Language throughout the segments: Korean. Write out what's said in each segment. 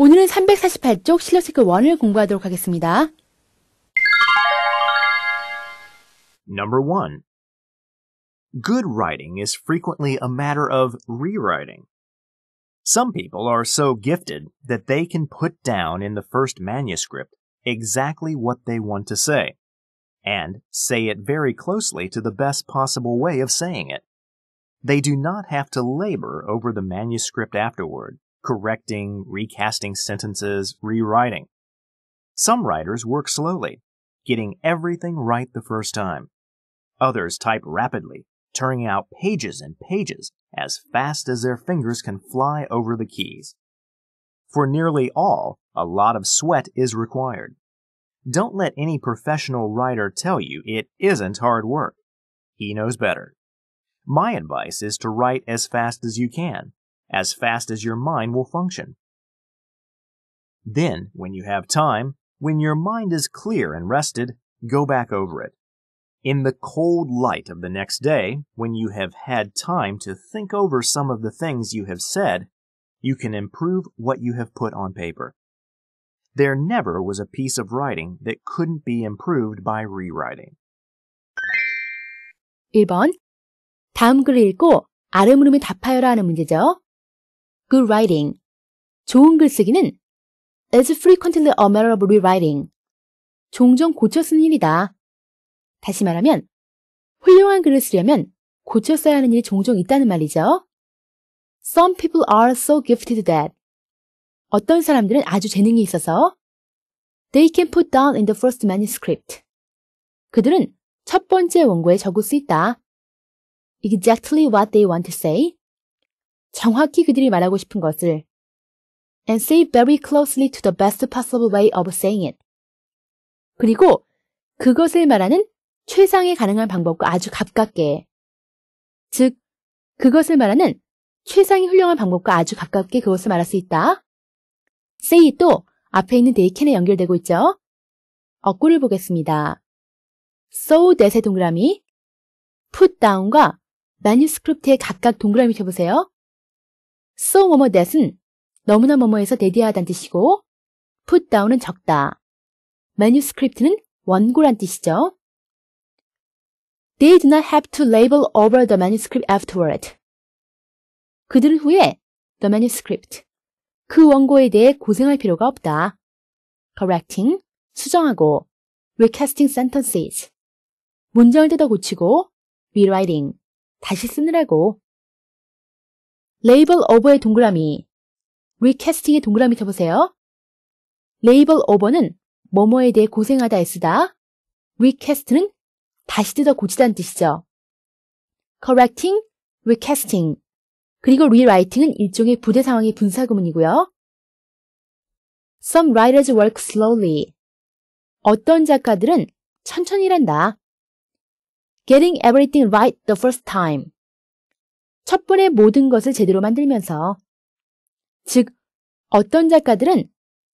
오늘은 348쪽 1을 공부하도록 하겠습니다. Number 1. Good writing is frequently a matter of rewriting. Some people are so gifted that they can put down in the first manuscript exactly what they want to say and say it very closely to the best possible way of saying it. They do not have to labor over the manuscript afterward correcting, recasting sentences, rewriting. Some writers work slowly, getting everything right the first time. Others type rapidly, turning out pages and pages as fast as their fingers can fly over the keys. For nearly all, a lot of sweat is required. Don't let any professional writer tell you it isn't hard work. He knows better. My advice is to write as fast as you can, as fast as your mind will function. Then, when you have time, when your mind is clear and rested, go back over it. In the cold light of the next day, when you have had time to think over some of the things you have said, you can improve what you have put on paper. There never was a piece of writing that couldn't be improved by rewriting. 1번 다음 글을 읽고 아래 답하여라 하는 문제죠. good writing. 좋은 글쓰기는 is frequently a matter of rewriting. 종종 고쳐 쓰는 일이다. 다시 말하면 훌륭한 글을 쓰려면 고쳐 써야 하는 일이 종종 있다는 말이죠. Some people are so gifted that 어떤 사람들은 아주 재능이 있어서 they can put down in the first manuscript. 그들은 첫 번째 원고에 적을 수 있다. Exactly what they want to say 정확히 그들이 말하고 싶은 것을 and say very closely to the best possible way of saying it. 그리고 그것을 말하는 최상의 가능한 방법과 아주 가깝게 즉 그것을 말하는 최상의 훌륭한 방법과 아주 가깝게 그것을 말할 수 있다. say 또 앞에 있는 they can에 연결되고 있죠. 억구를 보겠습니다. so that의 동그라미 put down과 manuscript에 각각 동그라미 쳐보세요. So 뭐뭐 that은 너무나 뭐뭐에서 대대하다는 뜻이고 put down은 적다. manuscript는 원고란 뜻이죠. They do not have to label over the manuscript afterward. 그들은 후에 the manuscript, 그 원고에 대해 고생할 필요가 없다. correcting, 수정하고 recasting sentences, 문장을 뜯어 고치고 rewriting, 다시 쓰느라고 레이블 오버의 동그라미, 리캐스팅의 동그라미 쳐보세요. 레이블 오버는 뭐뭐에 대해 고생하다 애쓰다, 리캐스트는 다시 뜯어 고치다는 뜻이죠. correcting, recasting, 그리고 rewriting은 일종의 부대 상황의 분사구문이고요. Some writers work slowly. 어떤 작가들은 천천히 일한다. Getting everything right the first time. 첩분의 모든 것을 제대로 만들면서 즉 어떤 작가들은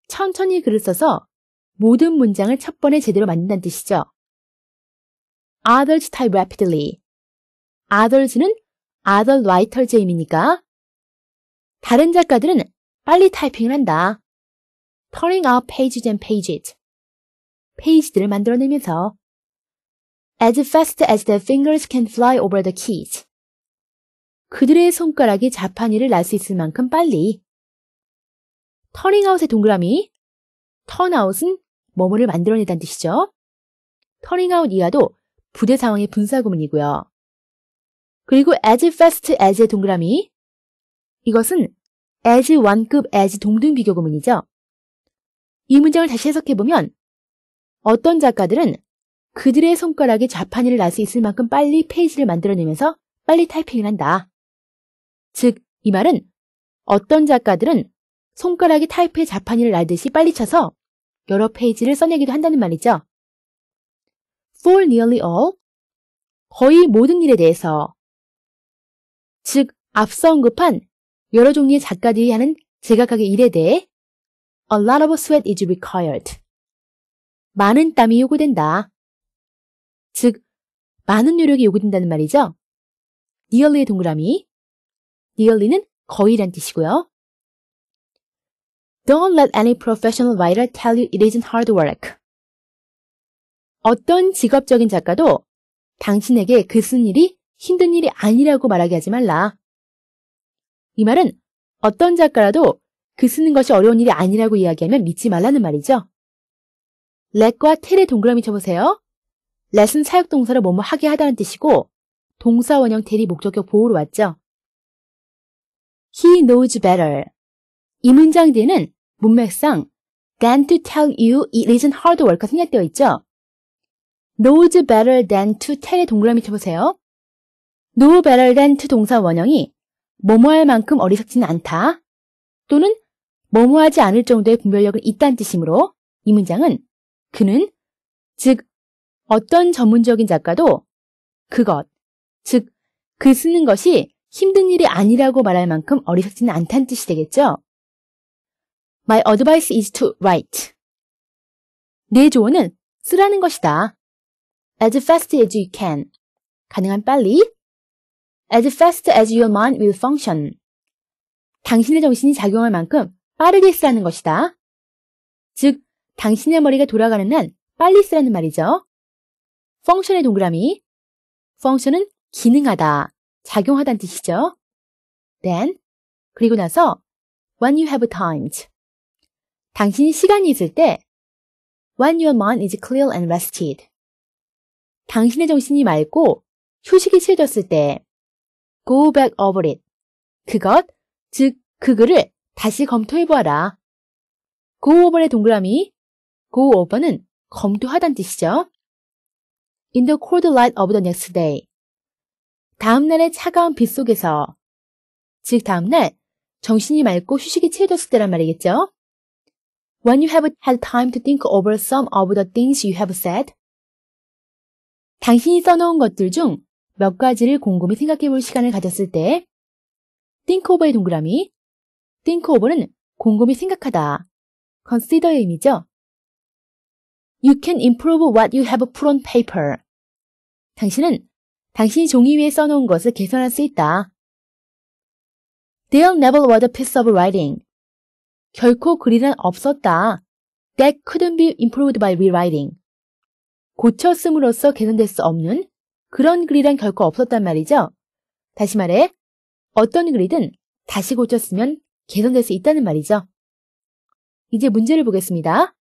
천천히 글을 써서 모든 문장을 첫 번에 제대로 만든다는 뜻이죠. Others type rapidly. Others는 other writer 제임이니까 다른 작가들은 빨리 타이핑을 한다. Turning out pages and pages. 페이지들을 만들어내면서 As fast as their fingers can fly over the keys. 그들의 손가락이 자판이를 날 수 있을 만큼 빨리. 터닝아웃의 동그라미. 턴아웃은 머뭐를 만들어내다는 뜻이죠. 터닝아웃 이하도 부대 상황의 분사구문이고요. 그리고 as fast as의 동그라미. 이것은 as 원급 as 동등 비교 구문이죠. 이 문장을 다시 해석해보면 어떤 작가들은 그들의 손가락이 자판이를날 수 있을 만큼 빨리 페이지를 만들어내면서 빨리 타이핑을 한다. 즉, 이 말은 어떤 작가들은 손가락이 타이프의 자판이를 날듯이 빨리 쳐서 여러 페이지를 써내기도 한다는 말이죠. For nearly all, 거의 모든 일에 대해서, 즉 앞서 언급한 여러 종류의 작가들이 하는 제각각의 일에 대해 A lot of sweat is required. 많은 땀이 요구된다. 즉, 많은 노력이 요구된다는 말이죠. nearly의 동그라미, nearly는 거의란 뜻이고요. Don't let any professional writer tell you it isn't hard work. 어떤 직업적인 작가도 당신에게 그 쓴 일이 힘든 일이 아니라고 말하게 하지 말라. 이 말은 어떤 작가라도 그 쓰는 것이 어려운 일이 아니라고 이야기하면 믿지 말라는 말이죠. 렛과텔의 동그라미 쳐보세요. 렛은사역동사를 뭐뭐 하게 하다는 뜻이고 동사원형 t e 이 목적격 보호로 왔죠. He knows better. 이 문장 뒤에는 문맥상 than to tell you it isn't hard work가 생략되어 있죠. knows better than to tell의 동그라미 쳐보세요. know better than to 동사 원형이 뭐뭐할 만큼 어리석지는 않다 또는 뭐뭐하지 않을 정도의 분별력은 있다는 뜻이므로 이 문장은 그는 즉 어떤 전문적인 작가도 그것 즉 그 쓰는 것이 힘든 일이 아니라고 말할 만큼 어리석지는 않다는 뜻이 되겠죠? My advice is to write. 내 조언은 쓰라는 것이다. As fast as you can. 가능한 빨리. As fast as your mind will function. 당신의 정신이 작용할 만큼 빠르게 쓰라는 것이다. 즉, 당신의 머리가 돌아가는 날 빨리 쓰라는 말이죠. function의 동그라미. function은 기능하다. 작용하다는 뜻이죠. Then, 그리고 나서 when you have time. 당신이 시간이 있을 때 when your mind is clear and rested. 당신의 정신이 맑고 휴식이 취해졌을 때 go back over it. 그것, 즉 그 글을 다시 검토해보아라. go over의 동그라미 go over는 검토하다는 뜻이죠. In the cold light of the next day. 다음날의 차가운 빗속에서 즉 다음날 정신이 맑고 휴식이 채워졌을 때란 말이겠죠. When you have had time to think over some of the things you have said. 당신이 써놓은 것들 중 몇 가지를 곰곰이 생각해 볼 시간을 가졌을 때 think over의 동그라미 think over는 곰곰이 생각하다 consider의 의미죠. You can improve what you have put on paper. 당신은 당신이 종이 위에 써놓은 것을 개선할 수 있다. There never was a piece of writing. 결코 그이란 없었다. That couldn't be improved by rewriting. 고쳤음으로써 개선될 수 없는 그런 글이란 결코 없었단 말이죠. 다시 말해, 어떤 글이든 다시 고쳤으면 개선될 수 있다는 말이죠. 이제 문제를 보겠습니다.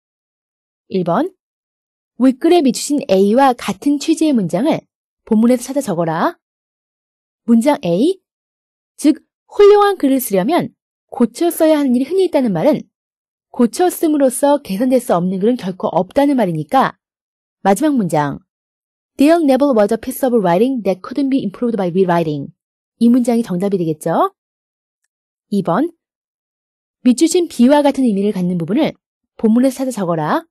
1번. 윗글에 비추신 A와 같은 취지의 문장을 본문에서 찾아 적어라. 문장 A. 즉, 훌륭한 글을 쓰려면 고쳐 써야 하는 일이 흔히 있다는 말은 고쳐 씀으로써 개선될 수 없는 글은 결코 없다는 말이니까 마지막 문장. There never was a piece of writing that couldn't be improved by rewriting. 이 문장이 정답이 되겠죠? 2번. 밑주신 B와 같은 의미를 갖는 부분을 본문에서 찾아 적어라.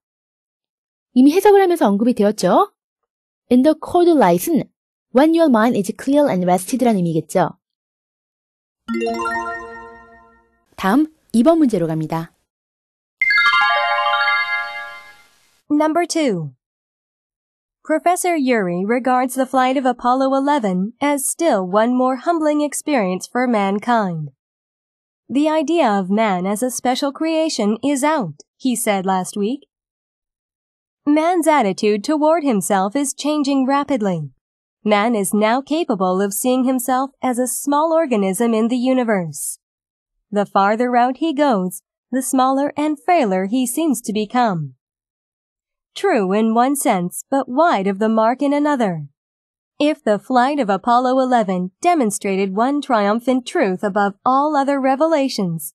이미 해석을 하면서 언급이 되었죠? In the cold light은 when your mind is clear and rested란 의미겠죠. 다음 2번 문제로 갑니다. Number 2. Professor Yuri regards the flight of Apollo 11 as still one more humbling experience for mankind. The idea of man as a special creation is out, he said last week, Man's attitude toward himself is changing rapidly. Man is now capable of seeing himself as a small organism in the universe. The farther out he goes, the smaller and frailer he seems to become. True in one sense, but wide of the mark in another. If the flight of Apollo 11 demonstrated one triumphant truth above all other revelations,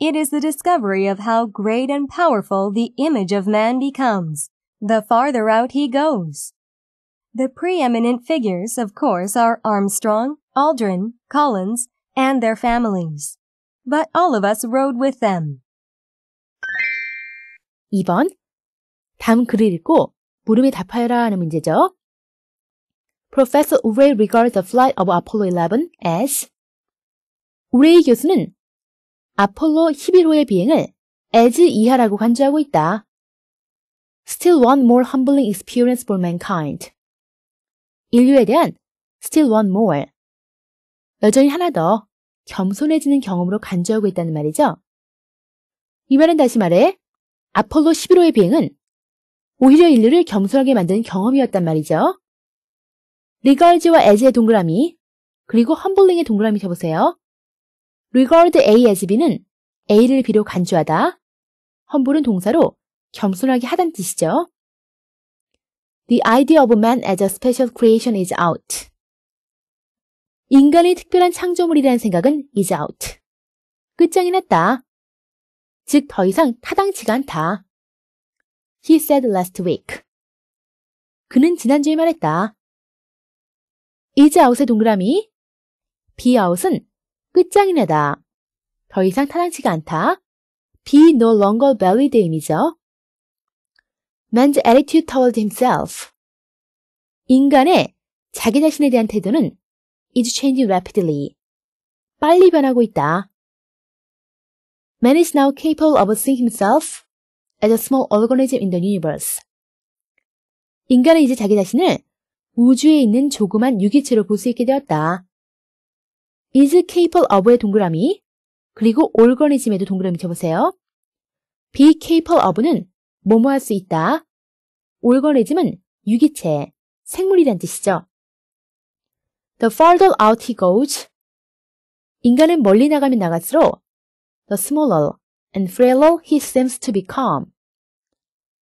it is the discovery of how great and powerful the image of man becomes, the farther out he goes. The preeminent figures, of course, are Armstrong, Aldrin, Collins, and their families. But all of us rode with them. 2번. 다음 글을 읽고 물음에 하는 문제죠. Professor Urey regards the flight of Apollo 11 as 우레이 교수는 아폴로 11호의 비행을 a 즈 이하라고 간주하고 있다. Still one more humbling experience for mankind. 인류에 대한 still one more. 여전히 하나 더 겸손해지는 경험으로 간주하고 있다는 말이죠. 이 말은 다시 말해 아폴로 11호의 비행은 오히려 인류를 겸손하게 만드는 경험이었단 말이죠. 리걸즈와 에즈의 동그라미 그리고 험블링의 동그라미 쳐보세요. regard A as B는 A를 비로 간주하다. 험불은 동사로 겸손하게 하단 뜻이죠. The idea of man as a special creation is out. 인간의 특별한 창조물이라는 생각은 is out. 끝장이 났다. 즉, 더 이상 타당치가 않다. He said last week. 그는 지난주에 말했다. is out의 동그라미, be out은 끝장이네다. 더 이상 타당치가 않다. Be no longer valid aim이죠. Man's attitude toward himself. 인간의 자기 자신에 대한 태도는 is changing rapidly. 빨리 변하고 있다. Man is now capable of seeing himself as a small organism in the universe. 인간은 이제 자기 자신을 우주에 있는 조그만 유기체로 볼 수 있게 되었다. is capable of의 동그라미 그리고 organism에도 동그라미 쳐보세요. be capable of는 뭐뭐 할 수 있다. organism은 유기체, 생물이란 뜻이죠. The further out he goes, 인간은 멀리 나가면 나갈수록 the smaller and frailer he seems to become.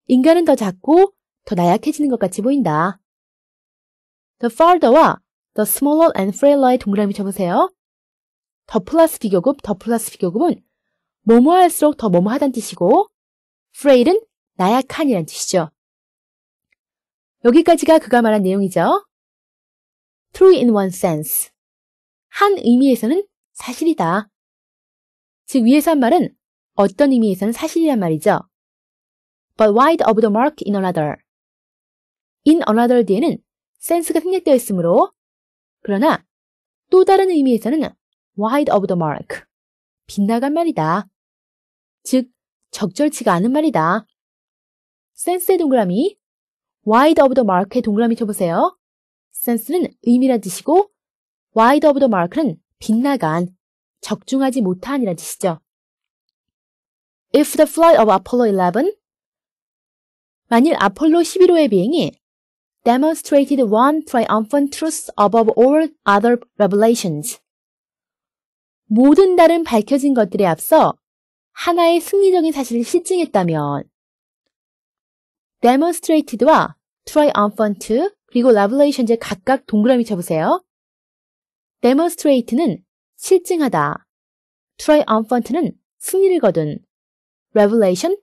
인간은 더 작고 더 나약해지는 것 같이 보인다. The further와 The smaller and frailer의 동그라미 쳐보세요. 더 플러스 비교급, 더 플러스 비교급은 뭐뭐 할수록 더 뭐뭐 하단 뜻이고 frail은 나약한이란 뜻이죠. 여기까지가 그가 말한 내용이죠. true in one sense. 한 의미에서는 사실이다. 즉 위에서 한 말은 어떤 의미에서는 사실이란 말이죠. But wide of the mark in another. in another 뒤에는 센스가 생략되어 있으므로 그러나 또 다른 의미에서는 wide of the mark, 빗나간 말이다. 즉, 적절치가 않은 말이다. 센스의 동그라미, wide of the mark의 동그라미 쳐보세요. 센스는 의미란 뜻이고, wide of the mark는 빗나간, 적중하지 못한이란 뜻이죠. If the flight of Apollo 11, 만일 아폴로 11호의 비행이 demonstrated one triumphant truth above all other revelations. 모든 다른 밝혀진 것들에 앞서 하나의 승리적인 사실을 실증했다면 demonstrated와 triumphant 그리고 revelation제 각각 동그라미 쳐보세요. demonstrate는 실증하다. triumphant는 승리를 거둔 revelation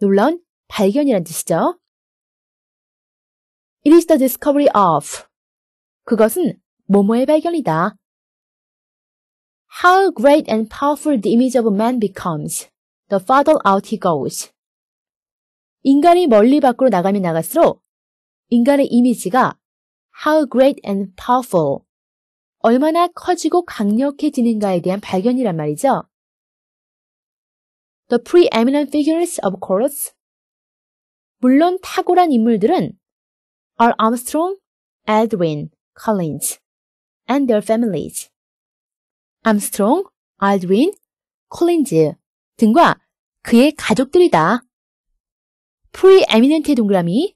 놀라운 발견이란 뜻이죠. It is the discovery of. 그것은 뭐뭐의 발견이다. How great and powerful the image of a man becomes, the farther out he goes. 인간이 멀리 밖으로 나가면 나갈수록 인간의 이미지가 how great and powerful, 얼마나 커지고 강력해지는가에 대한 발견이란 말이죠. The preeminent figures, of course. 물론 탁월한 인물들은 are Armstrong, Edwin, Collins, and their families. 암스트롱, 알드윈, 콜린즈 등과 그의 가족들이다. preeminent의 동그라미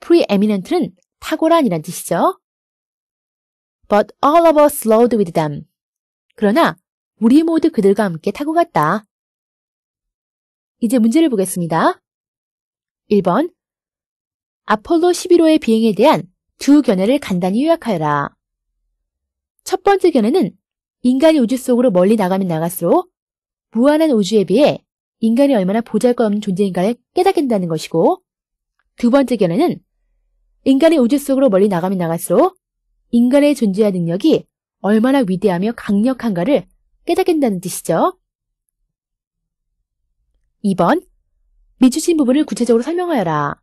preeminent는 탁월한이란 뜻이죠. But all of us rode with them. 그러나 우리 모두 그들과 함께 타고 갔다. 이제 문제를 보겠습니다. 1번 아폴로 11호의 비행에 대한 두 견해를 간단히 요약하여라. 첫 번째 견해는 인간이 우주 속으로 멀리 나가면 나갈수록 무한한 우주에 비해 인간이 얼마나 보잘것없는 존재인가를 깨닫게 된다는 것이고 두 번째 견해는 인간이 우주 속으로 멀리 나가면 나갈수록 인간의 존재와 능력이 얼마나 위대하며 강력한가를 깨닫게 된다는 뜻이죠. 2번 미추신 부분을 구체적으로 설명하여라.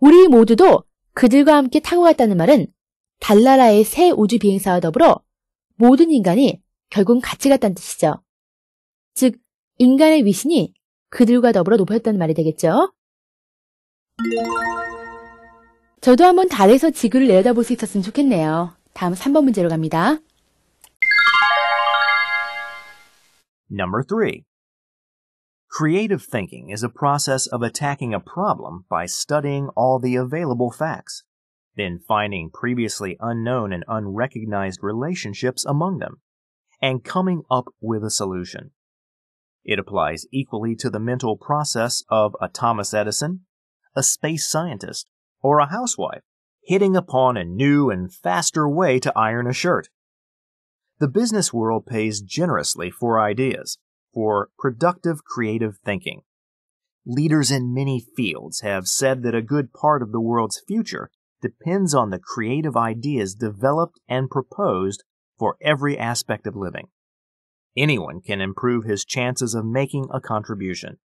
우리 모두도 그들과 함께 타고 갔다는 말은 달나라의 새 우주 비행사와 더불어 모든 인간이 결국 같이 갔다는 뜻이죠. 즉, 인간의 위신이 그들과 더불어 높였다는 말이 되겠죠. 저도 한번 달에서 지구를 내려다볼 수 있었으면 좋겠네요. 다음 3번 문제로 갑니다. Number 3. Creative thinking is a process of attacking a problem by studying all the available facts, then finding previously unknown and unrecognized relationships among them, and coming up with a solution. It applies equally to the mental process of a Thomas Edison, a space scientist, or a housewife hitting upon a new and faster way to iron a shirt. The business world pays generously for ideas, for productive creative thinking. Leaders in many fields have said that a good part of the world's future depends on the creative ideas developed and proposed for every aspect of living. Anyone can improve his chances of making a contribution.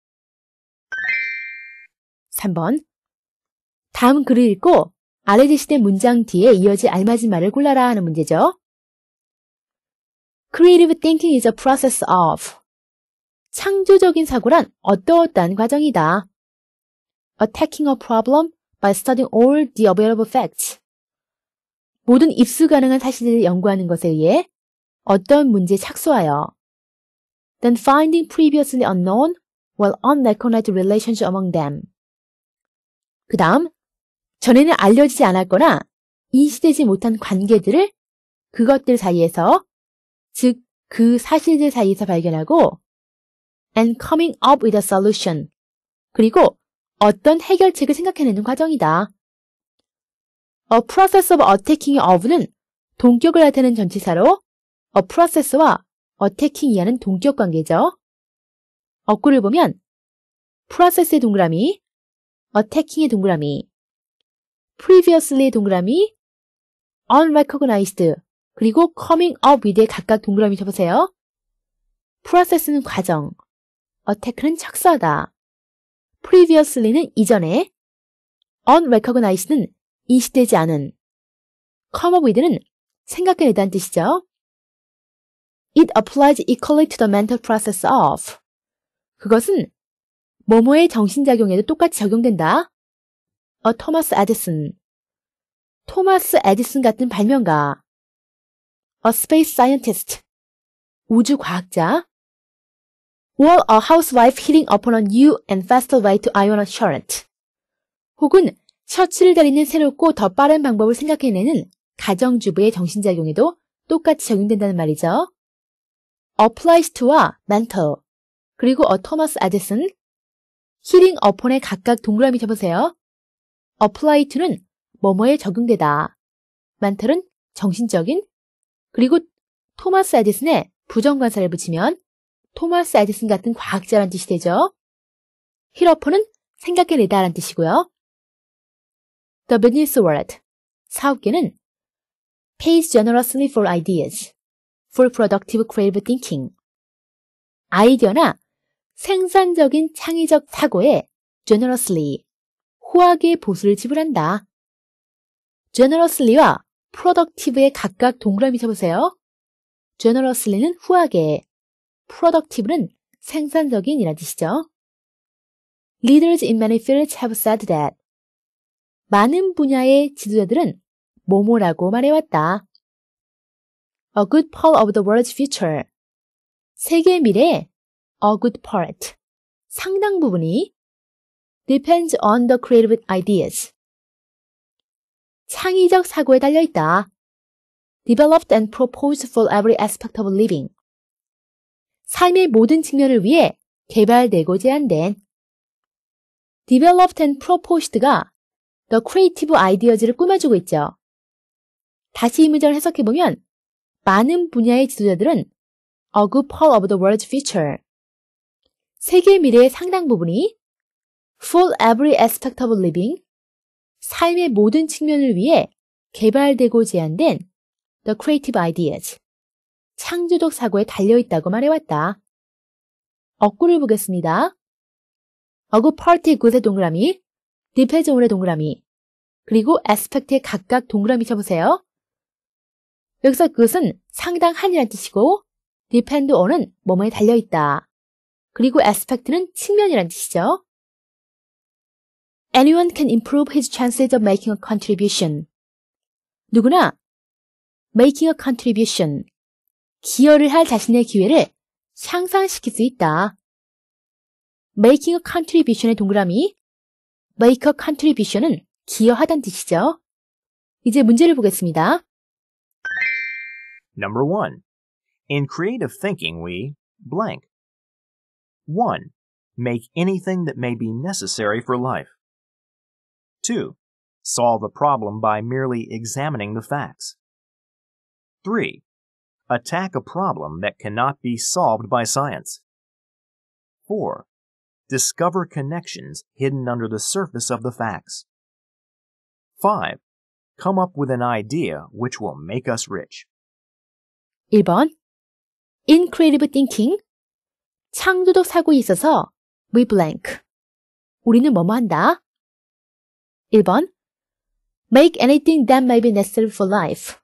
3번 다음 글을 읽고 아래 문장 뒤에 이어질 알맞은 말을 골라라 하는 문제죠. Creative thinking is a process of 창조적인 사고란 어떠어떠한 과정이다. Attacking a problem by studying all the available facts. 모든 입수 가능한 사실을 연구하는 것에 의해 어떤 문제에 착수하여 Then finding previously unknown or unrecognized relations among them. 그 다음, 전에는 알려지지 않았거나 인식되지 못한 관계들을 그것들 사이에서, 즉, 그 사실들 사이에서 발견하고 and coming up with a solution. 그리고 어떤 해결책을 생각해내는 과정이다. A process of attacking의 of는 동격을 나타내는 전치사로 a process와 attacking 이하는 동격 관계죠. 어구를 보면 process의 동그라미, attacking의 동그라미, previously의 동그라미, unrecognized, 그리고 coming up with에 각각 동그라미 쳐보세요. process는 과정, 어테크는 착수하다. previously는 이전에, unrecognized는 인식되지 않은, come up with는 생각해내다는 뜻이죠. It applies equally to the mental process of. 그것은 뭐뭐의 정신작용에도 똑같이 적용된다. 어 토마스 에디슨. 토마스 에디슨 같은 발명가. A space scientist. 우주 과학자. or a housewife hitting upon a new and faster way to iron a shirt. 혹은 셔츠를 다리는 새롭고 더 빠른 방법을 생각해내는 가정주부의 정신작용에도 똑같이 적용된다는 말이죠. applies to와 mental, 그리고 a Thomas Edison, hitting upon에 각각 동그라미 쳐보세요. apply to는 뭐뭐에 적용되다, mental은 정신적인, 그리고 토마스 에디슨의 부정관사를 붙이면 토마스 에디슨 같은 과학자란 뜻이 되죠. 히로폰은 생각해내다란 뜻이고요. The business world, 사업계는 pays generously for ideas, for productive creative thinking. 아이디어나 생산적인 창의적 사고에 generously, 호하게 보수를 지불한다. generously와 productive의 각각 동그라미 쳐보세요. generously는 후하게, productive는 생산적인이라는 뜻이죠. Leaders in many fields have said that 많은 분야의 지도자들은 뭐뭐라고 말해왔다. A good part of the world's future. 세계 미래의 a good part. 상당 부분이 depends on the creative ideas. 창의적 사고에 달려 있다. developed and proposed for every aspect of living. 삶의 모든 측면을 위해 개발되고 제한된 developed and proposed가 the creative ideas를 꾸며주고 있죠. 다시 이 문장을 해석해보면 많은 분야의 지도자들은 a good part of the world's future 세계 미래의 상당 부분이 full every aspect of living 삶의 모든 측면을 위해 개발되고 제한된 the creative ideas 창조적 사고에 달려있다고 말해왔다. 억구를 보겠습니다. 어구 파티 굿의 동그라미, 디페존의 동그라미, 그리고 에스펙트의 각각 동그라미 쳐보세요. 여기서 굿은 상당한이란 뜻이고, 디펜드 o 은 뭐뭐에 달려있다. 그리고 에스펙트는 측면이란 뜻이죠. Anyone can improve his chances of making a contribution. 누구나 making a contribution, 기여를 할 자신의 기회를 향상시킬 수 있다. making a contribution의 동그라미 make a contribution은 기여하단 뜻이죠. 이제 문제를 보겠습니다. Number 1. In creative thinking we blank 1. Make anything that may be necessary for life. 2. Solve a problem by merely examining the facts. 3. attack a problem that cannot be solved by science. 4. Discover connections hidden under the surface of the facts. 5. Come up with an idea which will make us rich. 1번 Incredible thinking 창조적 사고에 있어서 we blank 우리는 뭐뭐 한다 1번 Make anything that may be necessary for life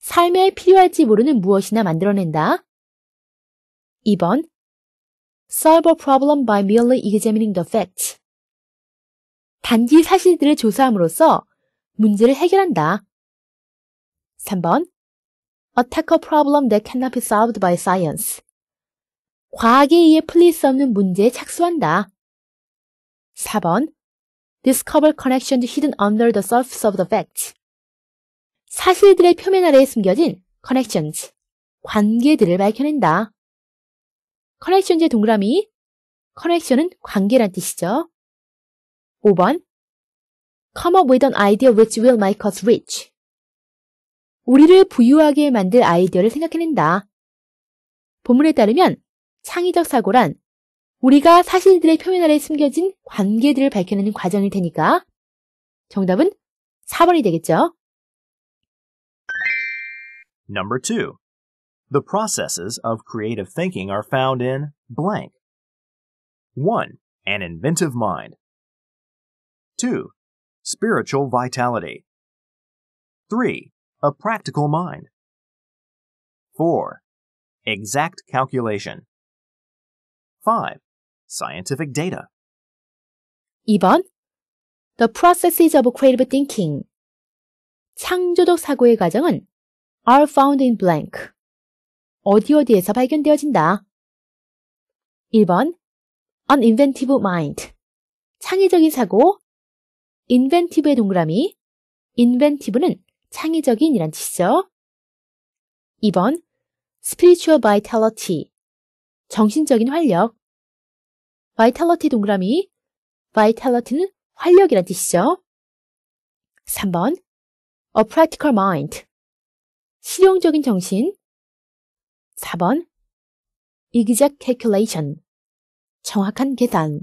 삶에 필요할지 모르는 무엇이나 만들어낸다. 2번 Solve a problem by merely examining the facts. 단지 사실들을 조사함으로써 문제를 해결한다. 3번 Attack a problem that cannot be solved by science. 과학에 의해 풀릴 수 없는 문제에 착수한다. 4번 Discover connections hidden under the surface of the facts. 사실들의 표면 아래에 숨겨진 connections, 관계들을 밝혀낸다. connections의 동그라미, connection은 관계란 뜻이죠. 5번 Come up with an idea which will make us rich. 우리를 부유하게 만들 아이디어를 생각해낸다. 본문에 따르면 창의적 사고란 우리가 사실들의 표면 아래 숨겨진 관계들을 밝혀내는 과정일 테니까 정답은 4번이 되겠죠. Number two, the processes of creative thinking are found in blank. 1. An inventive mind. 2. Spiritual vitality. 3. A practical mind. 4. Exact calculation. 5. Scientific data. 2번 The processes of creative thinking 창조적 사고의 과정은 are found in blank. 어디 어디에서 발견되어진다. 1번 an inventive mind. 창의적인 사고 inventive의 동그라미 inventive는 창의적인이란 뜻이죠. 2번 spiritual vitality 정신적인 활력 vitality 동그라미 vitality는 활력이란 뜻이죠. 3번 a practical mind 실용적인 정신 4번 exact calculation 정확한 계산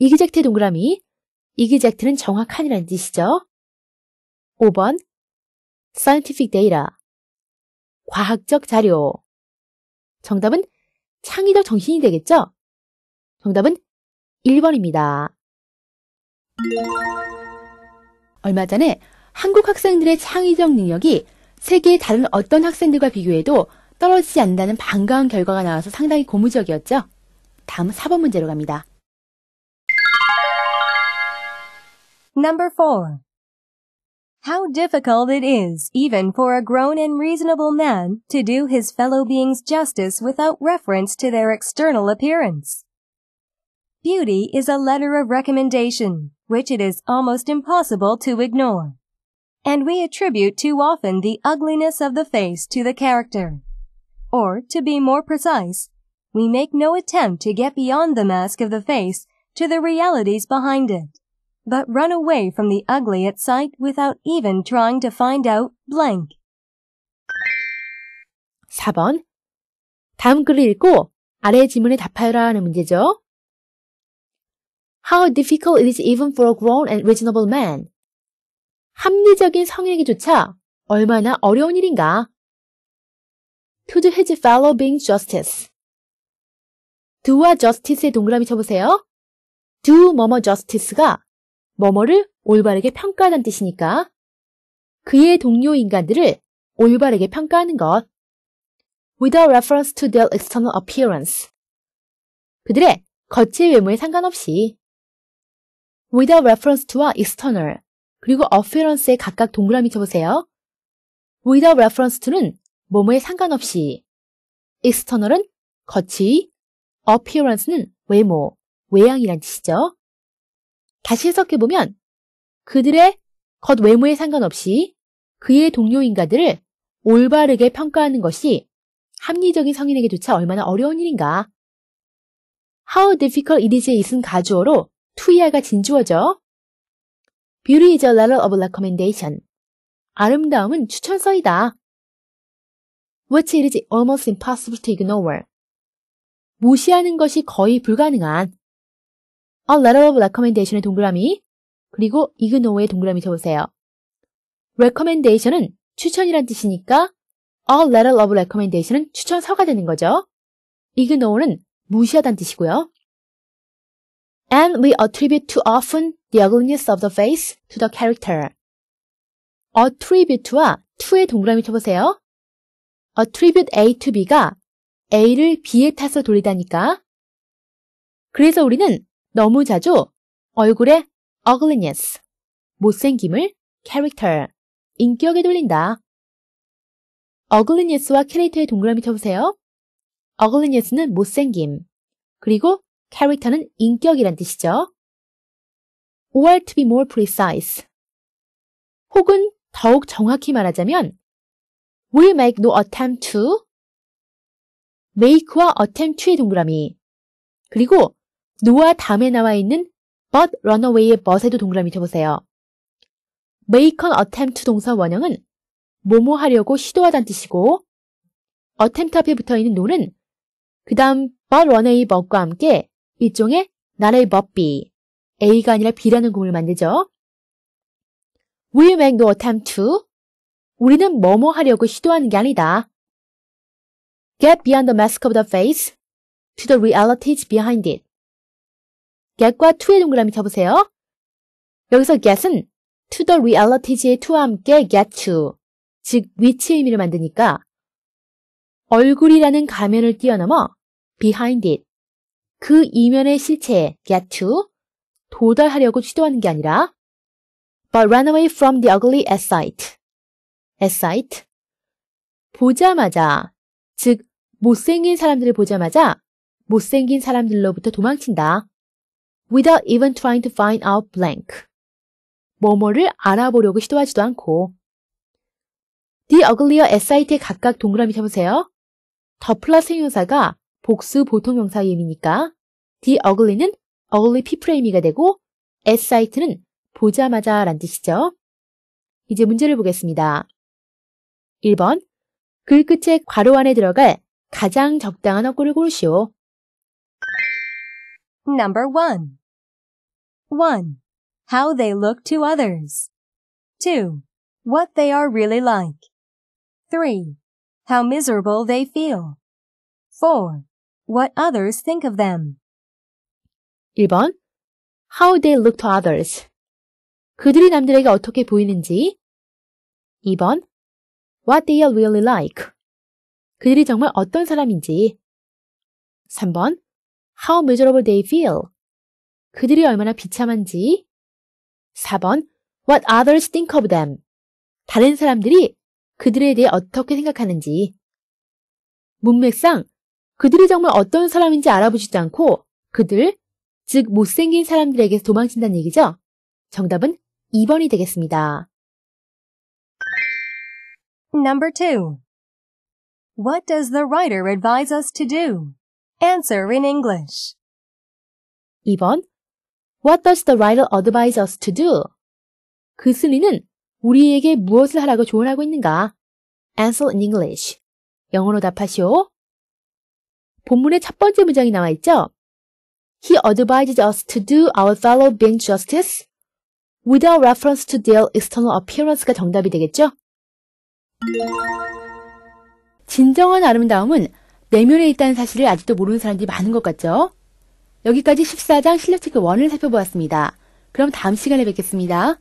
exact의 동그라미 exact는 정확한이라는 뜻이죠. 5번 scientific data 과학적 자료 정답은 창의적 정신이 되겠죠? 정답은 1번입니다. 얼마 전에 한국 학생들의 창의적 능력이 세계 다른 어떤 학생들과 비교해도 떨어지지 않는다는 반가운 결과가 나와서 상당히 고무적이었죠. 다음 4번 문제로 갑니다. Number 4. How difficult it is, even for a grown and reasonable man, to do his fellow beings justice without reference to their external appearance. Beauty is a letter of recommendation, which it is almost impossible to ignore. and we attribute too often the ugliness of the face to the character. Or, to be more precise, we make no attempt to get beyond the mask of the face to the realities behind it, but run away from the ugly at sight without even trying to find out blank. 4번. 다음 글을 읽고 아래 질문에 답하여라 하는 문제죠. How difficult it is even for a grown and reasonable man 합리적인 성행위조차 얼마나 어려운 일인가. To do his fellow being justice. do와 justice의 동그라미 쳐보세요. do 뭐뭐 justice가 뭐뭐를 올바르게 평가하는 뜻이니까 그의 동료 인간들을 올바르게 평가하는 것. without reference to their external appearance. 그들의 겉의 외모에 상관없이. without reference to와 external. 그리고 어페런스에 각각 동그라미 쳐보세요. without reference to는 뭐뭐에 상관없이, external은 거치, appearance는 외모, 외양이란 뜻이죠. 다시 해석해보면 그들의 겉 외모에 상관없이 그의 동료 인가들을 올바르게 평가하는 것이 합리적인 성인에게조차 얼마나 어려운 일인가. How difficult it is is은 가주어로 투이아가 진주어죠. Beauty is a letter of recommendation. 아름다움은 추천서이다. Which it is almost impossible to ignore. 무시하는 것이 거의 불가능한. A letter of recommendation의 동그라미, 그리고 ignore의 동그라미 쳐보세요. recommendation은 추천이란 뜻이니까 a letter of recommendation은 추천서가 되는 거죠. ignore는 무시하다는 뜻이고요. And we attribute too often the ugliness of the face to the character. attribute와 to의 동그라미 쳐보세요. attribute A to B가 A를 B의 탓으로 돌리다니까. 그래서 우리는 너무 자주 얼굴의 ugliness, 못생김을 character, 인격에 돌린다. ugliness와 character의 동그라미 쳐보세요. ugliness는 못생김, 그리고 character는 인격이란 뜻이죠. or to be more precise. 혹은 더욱 정확히 말하자면 will make no attempt to make와 attempt의 동그라미 그리고 no와 다음에 나와 있는 but runaway의 but에도 동그라미 쳐보세요. make an attempt 동사 원형은 뭐뭐 하려고 시도하다는 뜻이고 attempt 앞에 붙어있는 no는 그 다음 but runaway but과 함께 일종의 나의 법비 A가 아니라 B라는 공을 만들죠. We make no attempt to. 우리는 뭐뭐 하려고 시도하는 게 아니다. Get beyond the mask of the face to the realities behind it. get과 to의 동그라미 쳐보세요. 여기서 get은 to the realities의 to와 함께 get to, 즉 위치 의미를 만드니까 얼굴이라는 가면을 뛰어넘어 behind it, 그 이면의 실체 get to, 도달하려고 시도하는 게 아니라 but run away from the ugly at sight. at sight. 보자마자 즉 못생긴 사람들을 보자마자 못생긴 사람들로부터 도망친다. without even trying to find out blank. 뭐뭐를 알아보려고 시도하지도 않고 the uglier at sight에 각각 동그라미 쳐보세요. 더 플러스 형용사가 복수 보통 명사의 의미니까 the ugly는 어울리 피프레임이가 되고 에사이트는 보자마자 란 뜻이죠. 이제 문제를 보겠습니다. 1번 글 끝에 괄호 안에 들어갈 가장 적당한 어구를 고르시오. Number 1 1. How they look to others 2. What they are really like 3. How miserable they feel 4. What others think of them 1번 How they look to others. 그들이 남들에게 어떻게 보이는지. 2번 What they are really like. 그들이 정말 어떤 사람인지. 3번 How miserable they feel. 그들이 얼마나 비참한지. 4번 What others think of them. 다른 사람들이 그들에 대해 어떻게 생각하는지. 문맥상 그들이 정말 어떤 사람인지 알아보지도 않고 그들 즉 못생긴 사람들에게 도망친다는 얘기죠? 정답은 2번이 되겠습니다. Number 2. What does the writer advise us to do? Answer in English. 2번. What does the writer advise us to do? 그 순위는 우리에게 무엇을 하라고 조언하고 있는가? Answer in English. 영어로 답하시오. 본문의 첫 번째 문장이 나와 있죠? He advises us to do our fellow being justice without reference to their external appearance가 정답이 되겠죠? 진정한 아름다움은 내면에 있다는 사실을 아직도 모르는 사람들이 많은 것 같죠? 여기까지 14장 실력체크 1을 살펴보았습니다. 그럼 다음 시간에 뵙겠습니다.